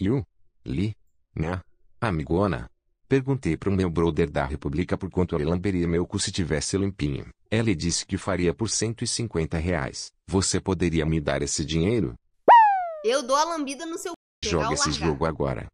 You, Li, Nha? amigona? Perguntei para o meu brother da República por quanto ele lamberia meu cu se tivesse limpinho. Ele disse que faria por 150 reais. Você poderia me dar esse dinheiro? Eu dou a lambida no seu... Joga esse largar. jogo agora.